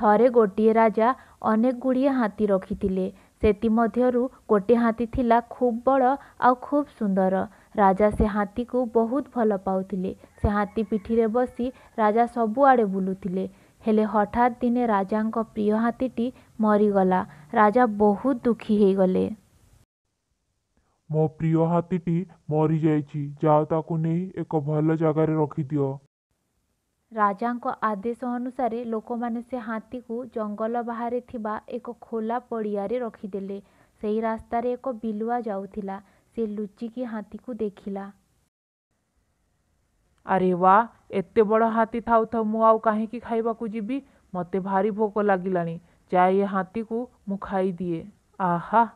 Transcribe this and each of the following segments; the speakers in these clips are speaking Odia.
ଥରେ ଗୋଟିଏ ରାଜା ଅନେକ ଗୁଡ଼ିଏ ହାତୀ ରଖିଥିଲେ ସେଥିମଧ୍ୟରୁ ଗୋଟିଏ ହାତୀ ଥିଲା ଖୁବ୍ ବଡ଼ ଆଉ ଖୁବ୍ ସୁନ୍ଦର ରାଜା ସେ ହାତୀକୁ ବହୁତ ଭଲ ପାଉଥିଲେ ସେ ହାତୀ ପିଠିରେ ବସି ରାଜା ସବୁଆଡ଼େ ବୁଲୁଥିଲେ ହେଲେ ହଠାତ୍ ଦିନେ ରାଜାଙ୍କ ପ୍ରିୟ ହାତୀଟି ମରିଗଲା ରାଜା ବହୁତ ଦୁଃଖୀ ହୋଇଗଲେ ମୋ ପ୍ରିୟ ହାତୀଟି ମରିଯାଇଛି ଯାହା ତାକୁ ନେଇ ଏକ ଭଲ ଜାଗାରେ ରଖିଦିଅ राजा आदेश अनुसार लोक मैंने से हाथी को जंगल बाहर या एक खोला पड़िया रखिदे से ही रास्त एक बिलुआ जाऊला से लुचिकी हाथी को देखला अरे वाह एत बड़ हाथी था मुझे कहीं खावाक जी मत भारी भोक लगला जाए हाथी को मुखाई दिए आहा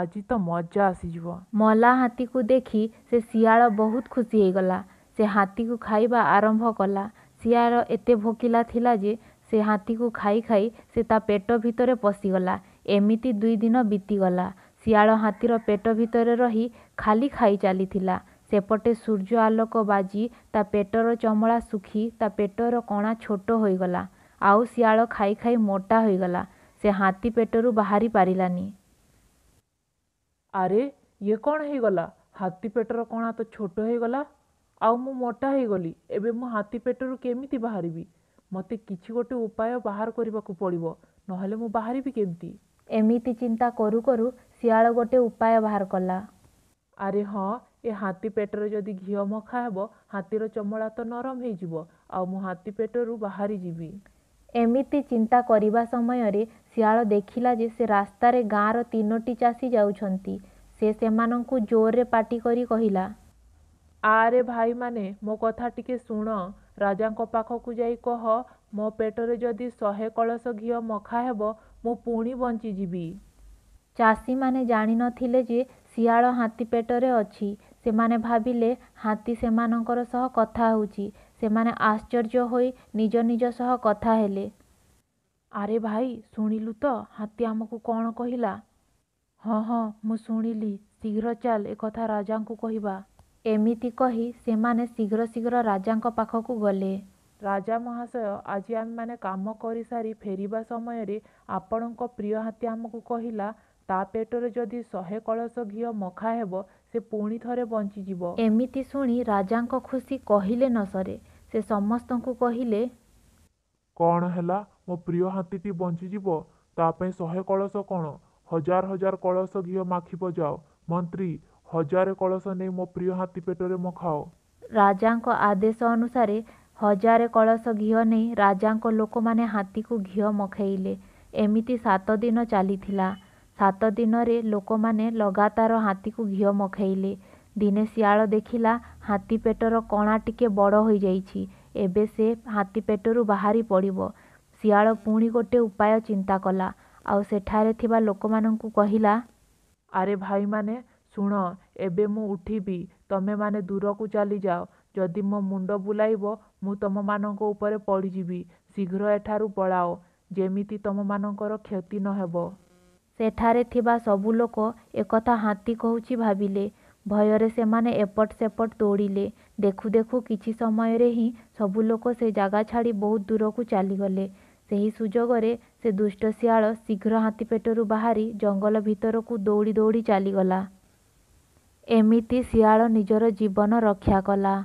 आज तो मजा आसीज मला हाथी को देखी से सियाल बहुत खुशी गला से हाथी को खाइबा आरंभ कला ଶିଆର ଏତେ ଭୋକିଲା ଥିଲା ଯେ ସେ ହାତୀକୁ ଖାଇ ଖାଇ ସେ ତା ପେଟ ଭିତରେ ପଶିଗଲା। ଏମିତି ଦୁଇ ଦିନ ବିତିଗଲା। ଶିଆଳ ହାତୀର ପେଟ ଭିତରେ ରହି ଖାଲି ଖାଇ ଚାଲିଥିଲା। ସେପଟେ ସୂର୍ଯ୍ୟ ଆଲୋକ ବାଜି ତା ପେଟର ଚମଳା ଶୁଖି ତା ପେଟର କଣା ଛୋଟ ହୋଇଗଲା। ଆଉ ଶିଆଳ ଖାଇ ଖାଇ ମୋଟା ହୋଇଗଲା। ସେ ହାତୀ ପେଟରୁ ବାହାରି ପାରିଲାନି। ଆରେ, ଇଏ କ'ଣ ହେଇଗଲା? ହାତୀ ପେଟର କଣା ତ ଛୋଟ ହେଇଗଲା। ଆଉ ମୁଁ ମୋଟା ହୋଇଗଲି ଏବେ ମୋ ହାତୀ ପେଟରୁ କେମିତି ବାହାରିବି ମୋତେ କିଛି ଗୋଟେ ଉପାୟ ବାହାର କରିବାକୁ ପଡ଼ିବ ନହେଲେ ମୁଁ ବାହାରିବି କେମିତି ଏମିତି ଚିନ୍ତା କରୁ କରୁ ଶିଆଳ ଗୋଟେ ଉପାୟ ବାହାର କଲା ଆରେ ହଁ ଏ ହାତୀ ପେଟରେ ଯଦି ଘିଅ ମଖା ହେବ ହାତୀର ଚମଡ଼ା ତ ନରମ ହେଇଯିବ ଆଉ ମୁଁ ହାତୀ ପେଟରୁ ବାହାରିଯିବି ଏମିତି ଚିନ୍ତା କରିବା ସମୟରେ ଶିଆଳ ଦେଖିଲା ଯେ ସେ ରାସ୍ତାରେ ଗାଁର ତିନୋଟି ଚାଷୀ ଯାଉଛନ୍ତି ସେ ସେମାନଙ୍କୁ ଜୋରରେ ପାଟି କରି କହିଲା ଆରେ ଭାଇମାନେ ମୋ କଥା ଟିକେ ଶୁଣ ରାଜାଙ୍କ ପାଖକୁ ଯାଇ କହ ମୋ ପେଟରେ ଯଦି ଶହେ କଳସ ଘିଅ ମଖା ହେବ ମୁଁ ପୁଣି ବଞ୍ଚିଯିବି ଚାଷୀମାନେ ଜାଣିନଥିଲେ ଯେ ଶିଆଳ ହାତୀ ପେଟରେ ଅଛି ସେମାନେ ଭାବିଲେ ହାତୀ ସେମାନଙ୍କର ସହ କଥା ହେଉଛି ସେମାନେ ଆଶ୍ଚର୍ଯ୍ୟ ହୋଇ ନିଜ ନିଜ ସହ କଥା ହେଲେ ଆରେ ଭାଇ ଶୁଣିଲୁ ତ ହାତୀ ଆମକୁ କ'ଣ କହିଲା ହଁ ହଁ ମୁଁ ଶୁଣିଲି ଶୀଘ୍ର ଚାଲ ଏକଥା ରାଜାଙ୍କୁ କହିବା ଏମିତି କହି ସେମାନେ ଶୀଘ୍ର ଶୀଘ୍ର ରାଜାଙ୍କ ପାଖକୁ ଗଲେ ରାଜା ମହାଶୟ ଆଜି ଆମେମାନେ କାମ କରିସାରି ଫେରିବା ସମୟରେ ଆପଣଙ୍କ ପ୍ରିୟ ହାତୀ ଆମକୁ କହିଲା ତା ପେଟରେ ଯଦି ଶହେ କଳସ ଘିଅ ମଖା ହେବ ସେ ପୁଣି ଥରେ ବଞ୍ଚିଯିବ ଏମିତି ଶୁଣି ରାଜାଙ୍କ ଖୁସି କହିଲେ ନ ସରେ ସେ ସମସ୍ତଙ୍କୁ କହିଲେ କ'ଣ ହେଲା ମୋ ପ୍ରିୟ ହାତୀଟି ବଞ୍ଚିଯିବ ତା ପାଇଁ ଶହେ କଳସ କ'ଣ ହଜାର ହଜାର କଳସ ଘିଅ ମାଖିବ ଯାଅ ମନ୍ତ୍ରୀ ହଜାରେ କଳସ ନେଇ ମୋ ପ୍ରିୟ ହାତୀ ପେଟରେ ମଖାଅ ରାଜାଙ୍କ ଆଦେଶ ଅନୁସାରେ ହଜାରେ କଳସ ଘିଅ ନେଇ ରାଜାଙ୍କ ଲୋକମାନେ ହାତୀକୁ ଘିଅ ମଖେଇଲେ ଏମିତି ସାତ ଦିନ ଚାଲିଥିଲା ସାତ ଦିନରେ ଲୋକମାନେ ଲଗାତାର ହାତୀକୁ ଘିଅ ମଖେଇଲେ ଦିନେ ଶିଆଳ ଦେଖିଲା ହାତୀ ପେଟର କଣା ଟିକେ ବଡ଼ ହୋଇଯାଇଛି ଏବେ ସେ ହାତୀ ପେଟରୁ ବାହାରି ପଡ଼ିବ ଶିଆଳ ପୁଣି ଗୋଟେ ଉପାୟ ଚିନ୍ତା କଲା ଆଉ ସେଠାରେ ଥିବା ଲୋକମାନଙ୍କୁ କହିଲା ଆରେ ଭାଇମାନେ ଶୁଣ ଏବେ ମୁଁ ଉଠିବି ତମେମାନେ ଦୂରକୁ ଚାଲିଯାଅ ଯଦି ମୋ ମୁଣ୍ଡ ବୁଲାଇବ ମୁଁ ତୁମମାନଙ୍କ ଉପରେ ପଡ଼ିଯିବି ଶୀଘ୍ର ଏଠାରୁ ପଳାଅ ଯେମିତି ତୁମମାନଙ୍କର କ୍ଷତି ନ ହେବ ସେଠାରେ ଥିବା ସବୁ ଲୋକ ଏକଥା ହାତୀ କହୁଛି ଭାବିଲେ ଭୟରେ ସେମାନେ ଏପଟ ସେପଟ ଦୌଡ଼ିଲେ ଦେଖୁ ଦେଖୁ କିଛି ସମୟରେ ହିଁ ସବୁ ଲୋକ ସେ ଜାଗା ଛାଡ଼ି ବହୁତ ଦୂରକୁ ଚାଲିଗଲେ ସେହି ସୁଯୋଗରେ ସେ ଦୁଷ୍ଟ ଶିଆଳ ଶୀଘ୍ର ହାତୀ ପେଟରୁ ବାହାରି ଜଙ୍ଗଲ ଭିତରକୁ ଦୌଡ଼ି ଦୌଡ଼ି ଚାଲିଗଲା ଏମିତି ଶିଆଳ ନିଜର ଜୀବନ ରକ୍ଷା କଲା